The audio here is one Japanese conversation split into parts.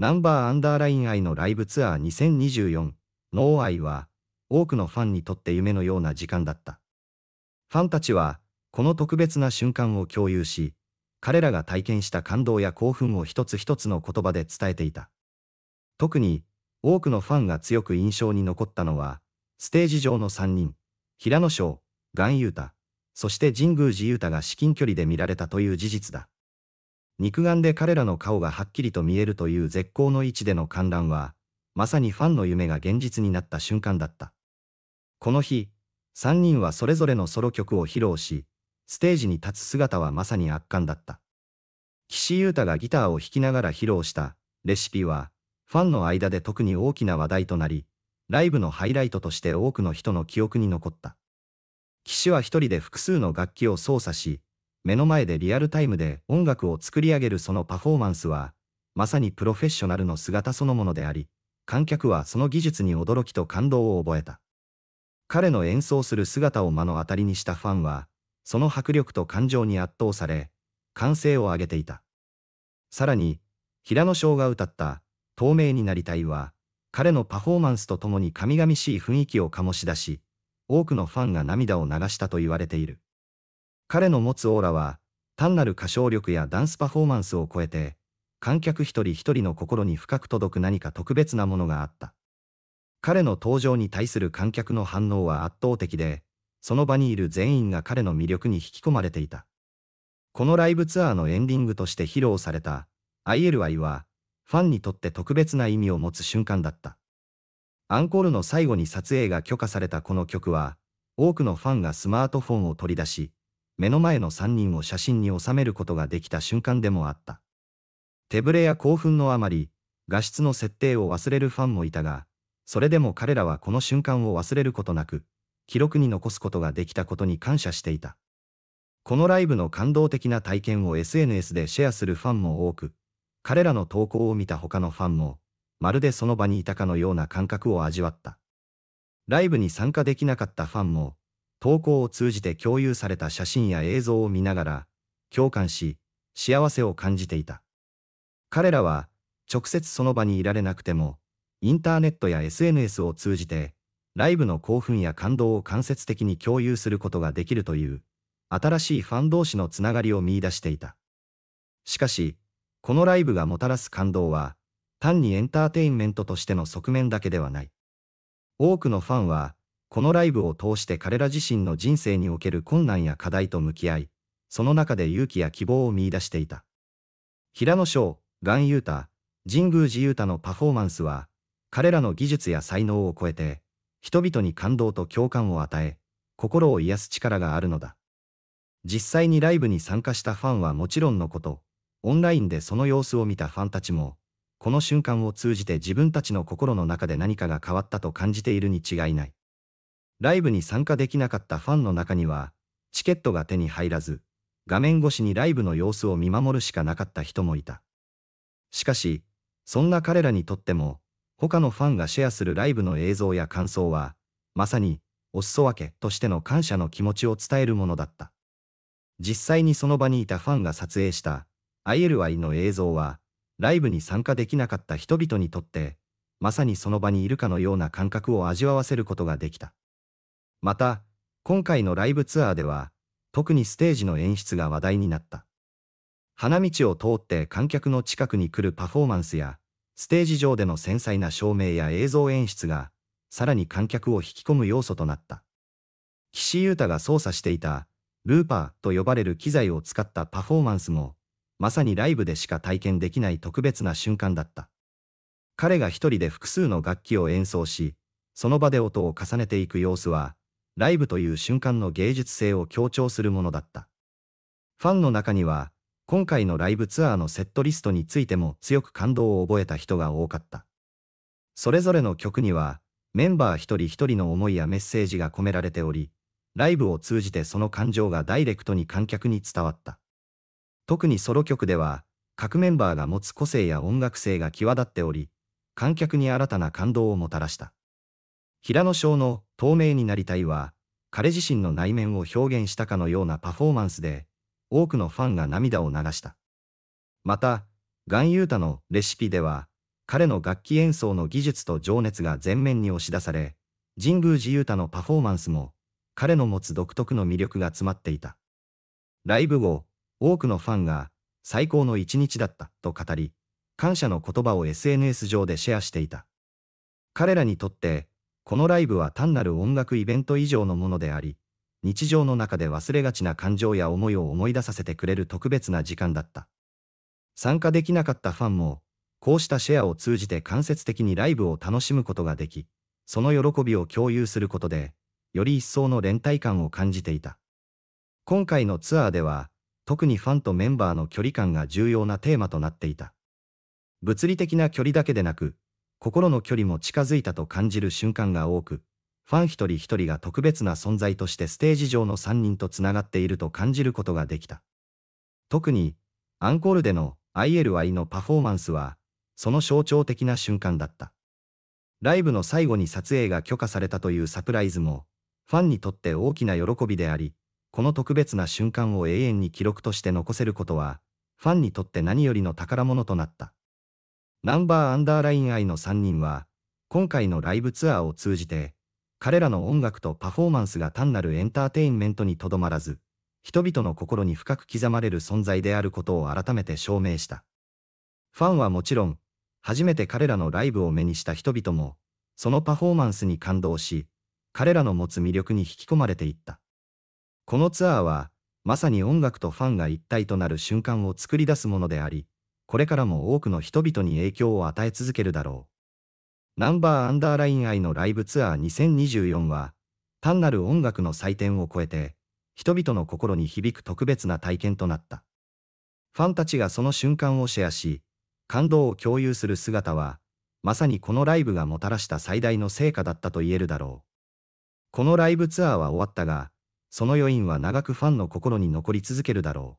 ナンバーアンダーライン愛のライブツアー2024ノー愛は多くのファンにとって夢のような時間だった。ファンたちはこの特別な瞬間を共有し、彼らが体験した感動や興奮を一つ一つの言葉で伝えていた。特に多くのファンが強く印象に残ったのは、ステージ上の3人、平野翔、岩優太、そして神宮寺優太が至近距離で見られたという事実だ。肉眼で彼らの顔がはっきりと見えるという絶好の位置での観覧は、まさにファンの夢が現実になった瞬間だった。この日、3人はそれぞれのソロ曲を披露し、ステージに立つ姿はまさに圧巻だった。岸優太がギターを弾きながら披露したレシピは、ファンの間で特に大きな話題となり、ライブのハイライトとして多くの人の記憶に残った。騎は一人で複数の楽器を操作し、目の前でリアルタイムで音楽を作り上げるそのパフォーマンスは、まさにプロフェッショナルの姿そのものであり、観客はその技術に驚きと感動を覚えた。彼の演奏する姿を目の当たりにしたファンは、その迫力と感情に圧倒され、歓声を上げていた。さらに、平野翔が歌った、透明になりたいは、彼のパフォーマンスとともに神々しい雰囲気を醸し出し、多くのファンが涙を流したと言われている。彼の持つオーラは、単なる歌唱力やダンスパフォーマンスを超えて、観客一人一人の心に深く届く何か特別なものがあった。彼の登場に対する観客の反応は圧倒的で、その場にいる全員が彼の魅力に引き込まれていた。このライブツアーのエンディングとして披露された ILI は、ファンにとって特別な意味を持つ瞬間だった。アンコールの最後に撮影が許可されたこの曲は、多くのファンがスマートフォンを取り出し、目の前の3人を写真に収めることができた瞬間でもあった。手ぶれや興奮のあまり、画質の設定を忘れるファンもいたが、それでも彼らはこの瞬間を忘れることなく、記録に残すことができたことに感謝していた。このライブの感動的な体験を SNS でシェアするファンも多く、彼らの投稿を見た他のファンも、まるでその場にいたかのような感覚を味わった。ライブに参加できなかったファンも、投稿を通じて共有された写真や映像を見ながら、共感し、幸せを感じていた。彼らは、直接その場にいられなくても、インターネットや SNS を通じて、ライブの興奮や感動を間接的に共有することができるという、新しいファン同士のつながりを見出していた。しかし、このライブがもたらす感動は、単にエンターテインメントとしての側面だけではない。多くのファンは、このライブを通して彼ら自身の人生における困難や課題と向き合い、その中で勇気や希望を見出していた。平野翔、岩優太、神宮寺優太のパフォーマンスは、彼らの技術や才能を超えて、人々に感動と共感を与え、心を癒す力があるのだ。実際にライブに参加したファンはもちろんのこと、オンラインでその様子を見たファンたちも、この瞬間を通じて自分たちの心の中で何かが変わったと感じているに違いない。ライブに参加できなかったファンの中には、チケットが手に入らず、画面越しにライブの様子を見守るしかなかった人もいた。しかし、そんな彼らにとっても、他のファンがシェアするライブの映像や感想は、まさに、お裾分けとしての感謝の気持ちを伝えるものだった。実際にその場にいたファンが撮影した ILY の映像は、ライブに参加できなかった人々にとって、まさにその場にいるかのような感覚を味わわせることができた。また、今回のライブツアーでは、特にステージの演出が話題になった。花道を通って観客の近くに来るパフォーマンスや、ステージ上での繊細な照明や映像演出が、さらに観客を引き込む要素となった。岸優太が操作していた、ルーパーと呼ばれる機材を使ったパフォーマンスも、まさにライブでしか体験できない特別な瞬間だった。彼が一人で複数の楽器を演奏し、その場で音を重ねていく様子は、ライブという瞬間の芸術性を強調するものだった。ファンの中には、今回のライブツアーのセットリストについても強く感動を覚えた人が多かった。それぞれの曲には、メンバー一人一人の思いやメッセージが込められており、ライブを通じてその感情がダイレクトに観客に伝わった。特にソロ曲では、各メンバーが持つ個性や音楽性が際立っており、観客に新たな感動をもたらした。平野翔の透明になりたいは、彼自身の内面を表現したかのようなパフォーマンスで、多くのファンが涙を流した。また、ガンユータのレシピでは、彼の楽器演奏の技術と情熱が前面に押し出され、神宮寺ユータのパフォーマンスも、彼の持つ独特の魅力が詰まっていた。ライブ後、多くのファンが、最高の一日だったと語り、感謝の言葉を SNS 上でシェアしていた。彼らにとって、このライブは単なる音楽イベント以上のものであり、日常の中で忘れがちな感情や思いを思い出させてくれる特別な時間だった。参加できなかったファンも、こうしたシェアを通じて間接的にライブを楽しむことができ、その喜びを共有することで、より一層の連帯感を感じていた。今回のツアーでは、特にファンとメンバーの距離感が重要なテーマとなっていた。物理的な距離だけでなく、心の距離も近づいたと感じる瞬間が多く、ファン一人一人が特別な存在としてステージ上の3人とつながっていると感じることができた。特に、アンコールでの ILI のパフォーマンスは、その象徴的な瞬間だった。ライブの最後に撮影が許可されたというサプライズも、ファンにとって大きな喜びであり、この特別な瞬間を永遠に記録として残せることは、ファンにとって何よりの宝物となった。ナンバーアンダーライン愛の3人は、今回のライブツアーを通じて、彼らの音楽とパフォーマンスが単なるエンターテインメントにとどまらず、人々の心に深く刻まれる存在であることを改めて証明した。ファンはもちろん、初めて彼らのライブを目にした人々も、そのパフォーマンスに感動し、彼らの持つ魅力に引き込まれていった。このツアーは、まさに音楽とファンが一体となる瞬間を作り出すものであり、これからも多くの人々に影響を与え続けるだろう。ナンバーアンダーライン愛のライブツアー2024は、単なる音楽の祭典を超えて、人々の心に響く特別な体験となった。ファンたちがその瞬間をシェアし、感動を共有する姿は、まさにこのライブがもたらした最大の成果だったと言えるだろう。このライブツアーは終わったが、その余韻は長くファンの心に残り続けるだろう。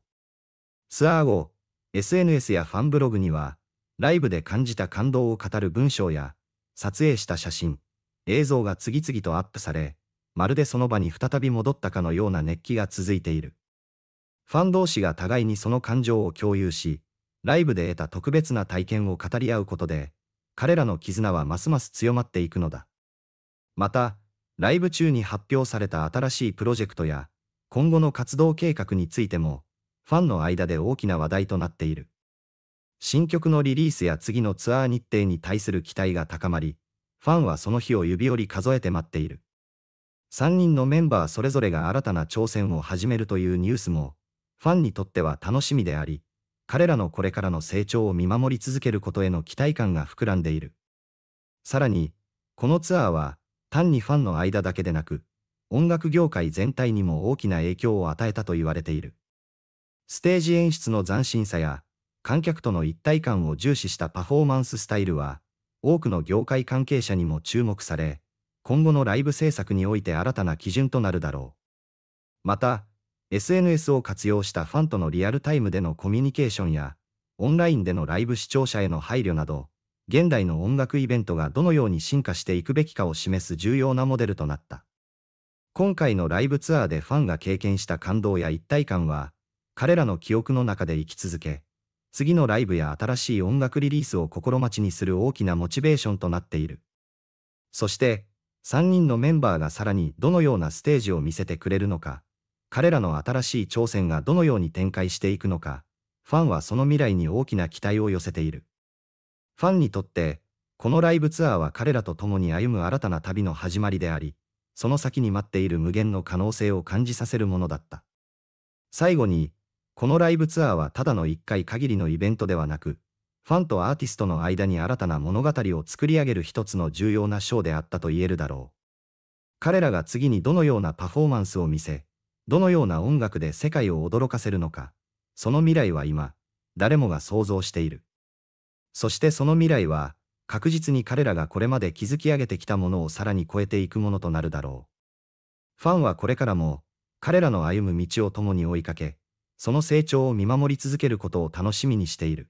ツアー後、SNS やファンブログには、ライブで感じた感動を語る文章や、撮影した写真、映像が次々とアップされ、まるでその場に再び戻ったかのような熱気が続いている。ファン同士が互いにその感情を共有し、ライブで得た特別な体験を語り合うことで、彼らの絆はますます強まっていくのだ。また、ライブ中に発表された新しいプロジェクトや、今後の活動計画についても、ファンの間で大きな話題となっている。新曲のリリースや次のツアー日程に対する期待が高まり、ファンはその日を指折り数えて待っている。3人のメンバーそれぞれが新たな挑戦を始めるというニュースも、ファンにとっては楽しみであり、彼らのこれからの成長を見守り続けることへの期待感が膨らんでいる。さらに、このツアーは、単にファンの間だけでなく、音楽業界全体にも大きな影響を与えたと言われている。ステージ演出の斬新さや、観客との一体感を重視したパフォーマンススタイルは、多くの業界関係者にも注目され、今後のライブ制作において新たな基準となるだろう。また、SNS を活用したファンとのリアルタイムでのコミュニケーションや、オンラインでのライブ視聴者への配慮など、現代の音楽イベントがどのように進化していくべきかを示す重要なモデルとなった。今回のライブツアーでファンが経験した感動や一体感は、彼らの記憶の中で生き続け、次のライブや新しい音楽リリースを心待ちにする大きなモチベーションとなっている。そして、3人のメンバーがさらにどのようなステージを見せてくれるのか、彼らの新しい挑戦がどのように展開していくのか、ファンはその未来に大きな期待を寄せている。ファンにとって、このライブツアーは彼らと共に歩む新たな旅の始まりであり、その先に待っている無限の可能性を感じさせるものだった。最後に、このライブツアーはただの1回限りのイベントではなく、ファンとアーティストの間に新たな物語を作り上げる一つの重要なショーであったと言えるだろう。彼らが次にどのようなパフォーマンスを見せ、どのような音楽で世界を驚かせるのか、その未来は今、誰もが想像している。そしてその未来は、確実に彼らがこれまで築き上げてきたものをさらに超えていくものとなるだろう。ファンはこれからも、彼らの歩む道を共に追いかけ、その成長を見守り続けることを楽しみにしている。